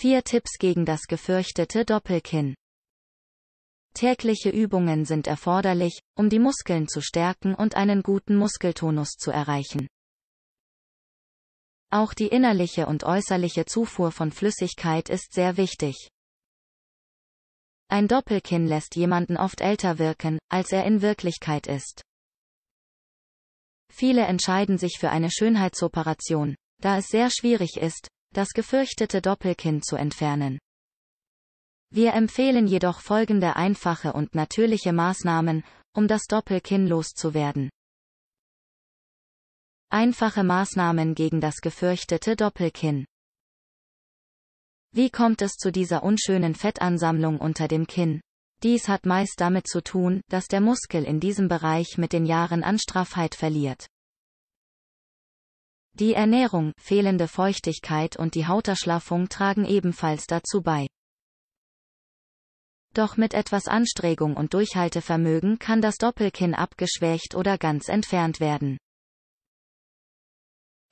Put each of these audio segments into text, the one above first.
Vier Tipps gegen das gefürchtete Doppelkinn. Tägliche Übungen sind erforderlich, um die Muskeln zu stärken und einen guten Muskeltonus zu erreichen. Auch die innerliche und äußerliche Zufuhr von Flüssigkeit ist sehr wichtig. Ein Doppelkinn lässt jemanden oft älter wirken, als er in Wirklichkeit ist. Viele entscheiden sich für eine Schönheitsoperation, da es sehr schwierig ist, das gefürchtete Doppelkinn zu entfernen. Wir empfehlen jedoch folgende einfache und natürliche Maßnahmen, um das Doppelkinn loszuwerden. Einfache Maßnahmen gegen das gefürchtete Doppelkinn. Wie kommt es zu dieser unschönen Fettansammlung unter dem Kinn? Dies hat meist damit zu tun, dass der Muskel in diesem Bereich mit den Jahren an Straffheit verliert. Die Ernährung, fehlende Feuchtigkeit und die Hauterschlaffung tragen ebenfalls dazu bei. Doch mit etwas Anstrengung und Durchhaltevermögen kann das Doppelkinn abgeschwächt oder ganz entfernt werden.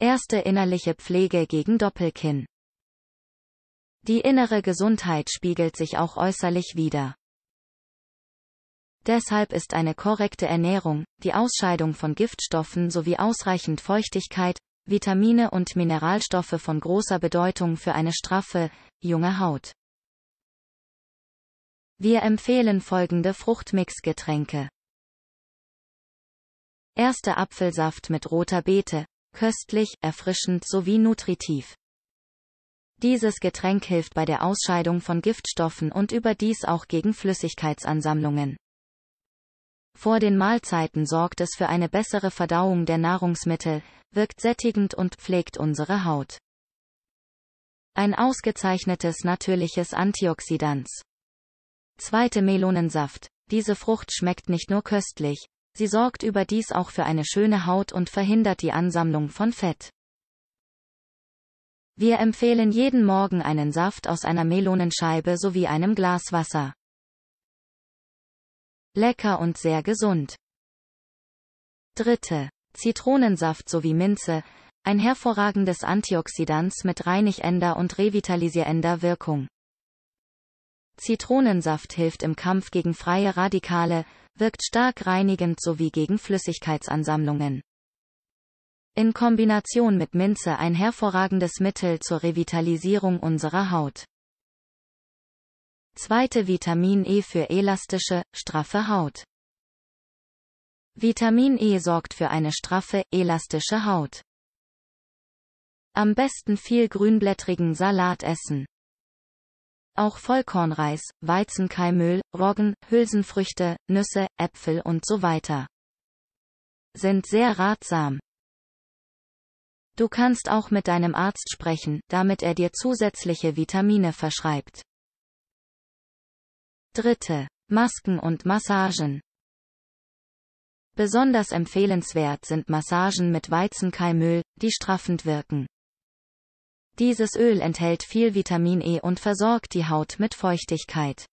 Erste innerliche Pflege gegen Doppelkinn. Die innere Gesundheit spiegelt sich auch äußerlich wider. Deshalb ist eine korrekte Ernährung, die Ausscheidung von Giftstoffen sowie ausreichend Feuchtigkeit, Vitamine und Mineralstoffe von großer Bedeutung für eine straffe, junge Haut. Wir empfehlen folgende Fruchtmixgetränke. Erster Apfelsaft mit roter Beete, köstlich, erfrischend sowie nutritiv. Dieses Getränk hilft bei der Ausscheidung von Giftstoffen und überdies auch gegen Flüssigkeitsansammlungen. Vor den Mahlzeiten sorgt es für eine bessere Verdauung der Nahrungsmittel, wirkt sättigend und pflegt unsere Haut. Ein ausgezeichnetes natürliches Antioxidans. Zweite Melonensaft. Diese Frucht schmeckt nicht nur köstlich, sie sorgt überdies auch für eine schöne Haut und verhindert die Ansammlung von Fett. Wir empfehlen jeden Morgen einen Saft aus einer Melonenscheibe sowie einem Glas Wasser. Lecker und sehr gesund. Dritte. Zitronensaft sowie Minze, ein hervorragendes Antioxidans mit reinigender und revitalisierender Wirkung. Zitronensaft hilft im Kampf gegen freie Radikale, wirkt stark reinigend sowie gegen Flüssigkeitsansammlungen. In Kombination mit Minze ein hervorragendes Mittel zur Revitalisierung unserer Haut. Zweite Vitamin E für elastische, straffe Haut. Vitamin E sorgt für eine straffe, elastische Haut. Am besten viel grünblättrigen Salat essen. Auch Vollkornreis, Weizenkeimöl, Roggen, Hülsenfrüchte, Nüsse, Äpfel und so weiter. Sind sehr ratsam. Du kannst auch mit deinem Arzt sprechen, damit er dir zusätzliche Vitamine verschreibt. Dritte. Masken und Massagen. Besonders empfehlenswert sind Massagen mit Weizenkeimöl, die straffend wirken. Dieses Öl enthält viel Vitamin E und versorgt die Haut mit Feuchtigkeit.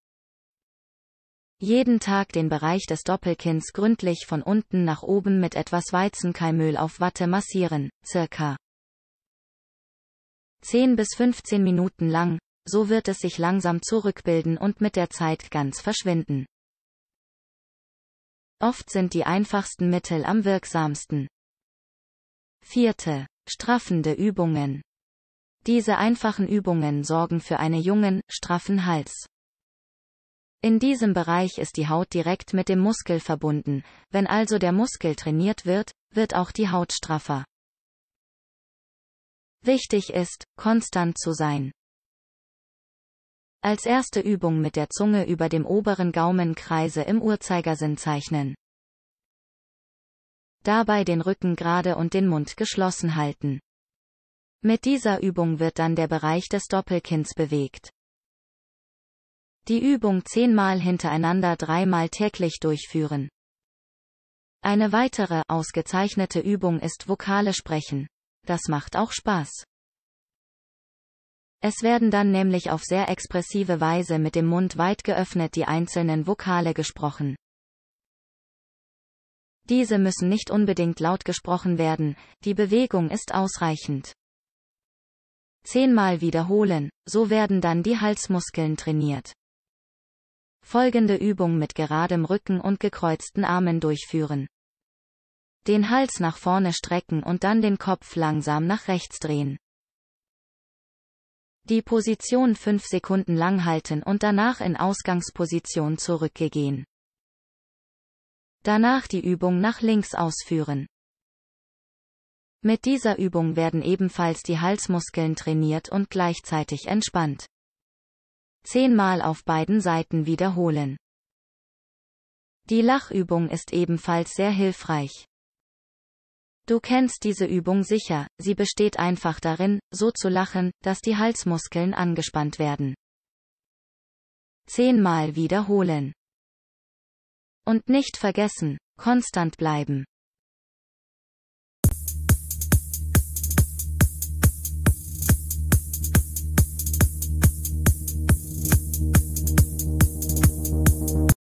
Jeden Tag den Bereich des Doppelkinns gründlich von unten nach oben mit etwas Weizenkeimöl auf Watte massieren, circa 10 bis 15 Minuten lang, so wird es sich langsam zurückbilden und mit der Zeit ganz verschwinden. Oft sind die einfachsten Mittel am wirksamsten. Vierte. Straffende Übungen. Diese einfachen Übungen sorgen für einen jungen, straffen Hals. In diesem Bereich ist die Haut direkt mit dem Muskel verbunden, wenn also der Muskel trainiert wird, wird auch die Haut straffer. Wichtig ist, konstant zu sein. Als erste Übung mit der Zunge über dem oberen Gaumen Kreise im Uhrzeigersinn zeichnen. Dabei den Rücken gerade und den Mund geschlossen halten. Mit dieser Übung wird dann der Bereich des Doppelkinns bewegt. Die Übung zehnmal hintereinander dreimal täglich durchführen. Eine weitere ausgezeichnete Übung ist Vokale sprechen. Das macht auch Spaß. Es werden dann nämlich auf sehr expressive Weise mit dem Mund weit geöffnet die einzelnen Vokale gesprochen. Diese müssen nicht unbedingt laut gesprochen werden, die Bewegung ist ausreichend. Zehnmal wiederholen, so werden dann die Halsmuskeln trainiert. Folgende Übung mit geradem Rücken und gekreuzten Armen durchführen. Den Hals nach vorne strecken und dann den Kopf langsam nach rechts drehen die Position 5 Sekunden lang halten und danach in Ausgangsposition zurückgehen. Danach die Übung nach links ausführen. Mit dieser Übung werden ebenfalls die Halsmuskeln trainiert und gleichzeitig entspannt. Zehnmal auf beiden Seiten wiederholen. Die Lachübung ist ebenfalls sehr hilfreich. Du kennst diese Übung sicher, sie besteht einfach darin, so zu lachen, dass die Halsmuskeln angespannt werden. Zehnmal wiederholen. Und nicht vergessen, konstant bleiben.